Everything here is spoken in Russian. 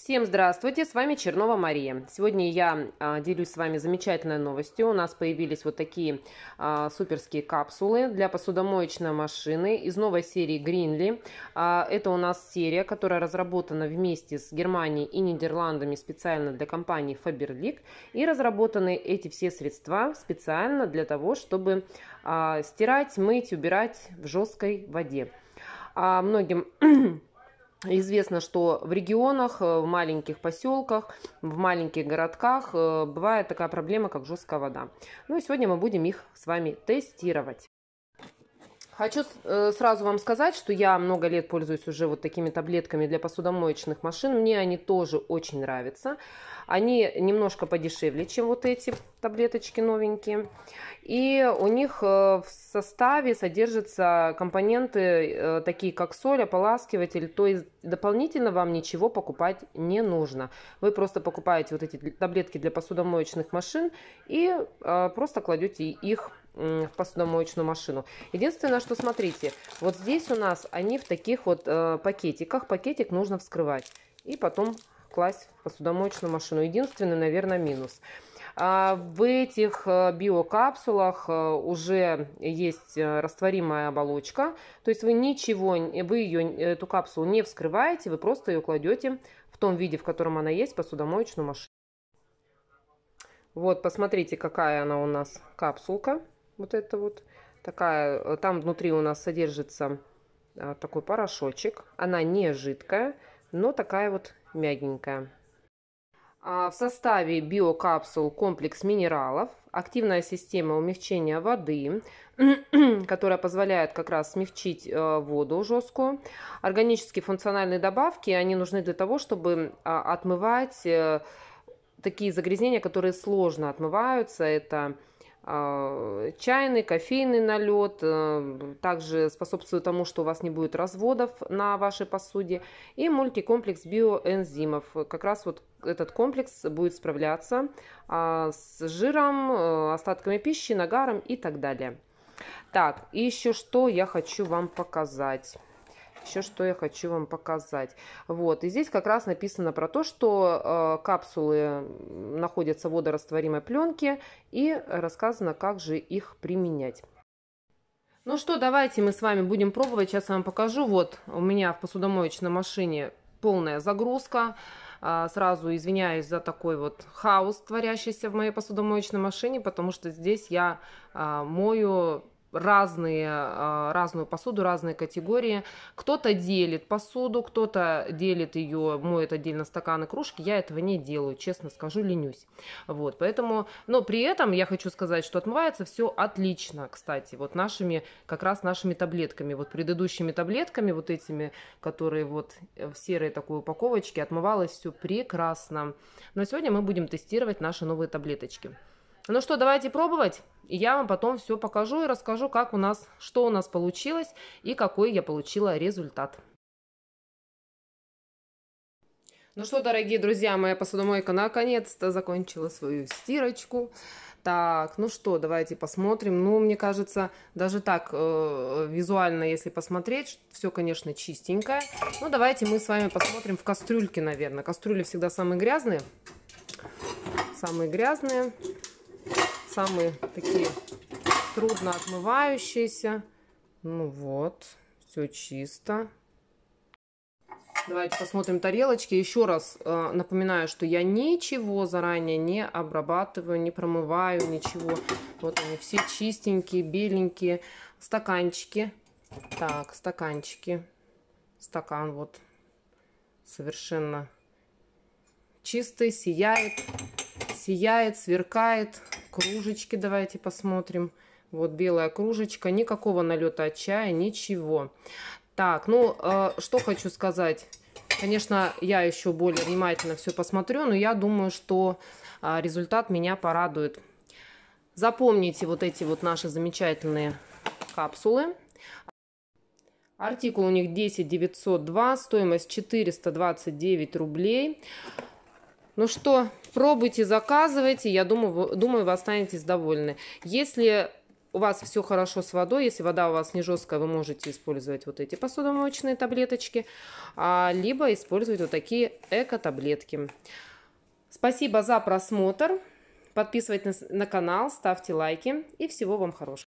Всем здравствуйте, с вами Чернова Мария. Сегодня я а, делюсь с вами замечательной новостью. У нас появились вот такие а, суперские капсулы для посудомоечной машины из новой серии Greenly. А, это у нас серия, которая разработана вместе с Германией и Нидерландами специально для компании Faberlic. И разработаны эти все средства специально для того, чтобы стирать, мыть, убирать в жесткой воде. Многим Известно, что в регионах, э, в маленьких поселках, в маленьких городках э, бывает такая проблема, как жесткая вода. Ну и сегодня мы будем их с вами тестировать. Хочу э, сразу вам сказать, что я много лет пользуюсь уже вот такими таблетками для посудомоечных машин. Мне они тоже очень нравятся. Они немножко подешевле, чем вот эти таблеточки новенькие. И у них э, в составе содержатся компоненты, э, такие как соль, ополаскиватель. То есть дополнительно вам ничего покупать не нужно. Вы просто покупаете вот эти таблетки для посудомоечных машин и просто кладете их в посудомоечную машину. Единственное, что смотрите, вот здесь у нас они в таких вот э, пакетиках. Пакетик нужно вскрывать и потом класть в посудомоечную машину. Единственный, наверное, минус. А в этих э, биокапсулах э, уже есть э, растворимая оболочка. То есть вы ничего, вы ее, эту капсулу не вскрываете, вы просто ее кладете в том виде, в котором она есть, в посудомоечную машину. Вот, посмотрите, какая она у нас капсулка. Вот это вот такая, э, там внутри у нас содержится а, такой порошочек. Она не жидкая, но такая вот мягенькая. А, в составе биокапсул комплекс минералов, активная система умягчения воды, которая позволяет как раз смягчить э, воду жесткую. Органические функциональные добавки, они нужны для того, чтобы а, отмывать э, такие загрязнения, которые сложно отмываются. Это а, чайный, кофейный налет, э, также способствует тому, что у вас не будет разводов на вашей посуде, и мультикомплекс биоэнзимов. Как раз вот этот комплекс будет справляться а, с жиром, э, остатками пищи, нагаром и так далее. Так, и еще что я хочу вам показать еще что я хочу вам показать. Вот, и здесь как раз написано про то, что э, капсулы находятся в водорастворимой пленке и рассказано, как же их применять. Ну что, давайте мы с вами будем пробовать. Сейчас я вам покажу. Вот у меня в посудомоечной машине полная загрузка. А, сразу извиняюсь за такой вот хаос, творящийся в моей посудомоечной машине, потому что здесь я а, мою разные, а, разную посуду, разные категории. Кто-то делит посуду, кто-то делит ее, моет отдельно стаканы, кружки. Я этого не делаю, честно скажу, ленюсь. Вот, поэтому, но при этом я хочу сказать, что отмывается все отлично, кстати, вот нашими, как раз нашими таблетками, вот предыдущими таблетками, вот этими, которые вот в серой такой упаковочке, отмывалось все прекрасно. Но сегодня мы будем тестировать наши новые таблеточки. Ну что, давайте пробовать. И я вам потом все покажу и расскажу, как у нас, что у нас получилось и какой я получила результат. Ну что, дорогие друзья, моя посудомойка наконец-то закончила свою стирочку. Так, ну что, давайте посмотрим. Ну, мне кажется, даже так э, визуально, если посмотреть, все, конечно, чистенькое. Ну, давайте мы с вами посмотрим в кастрюльке, наверное. Кастрюли всегда самые грязные. Самые грязные самые такие трудно отмывающиеся. Ну вот, все чисто. Давайте посмотрим тарелочки. Еще раз э, напоминаю, что я ничего заранее не обрабатываю, не промываю, ничего. Вот они все чистенькие, беленькие. Стаканчики. Так, стаканчики. Стакан вот совершенно чистый, сияет сияет, сверкает. Кружечки давайте посмотрим. Вот белая кружечка, никакого налета от чая, ничего. Так, ну, э, что хочу сказать. Конечно, я еще более внимательно все посмотрю, но я думаю, что э, результат меня порадует. Запомните вот эти вот наши замечательные капсулы. Артикул у них 10902, стоимость 429 рублей. Ну что, пробуйте, заказывайте. Я думаю, вы, думаю, вы останетесь довольны. Если у вас все хорошо с водой, если вода у вас не жесткая, вы можете использовать вот эти посудомоечные таблеточки, а, либо использовать вот такие эко-таблетки. Спасибо за просмотр. Подписывайтесь на, на канал, ставьте лайки и всего вам хорошего.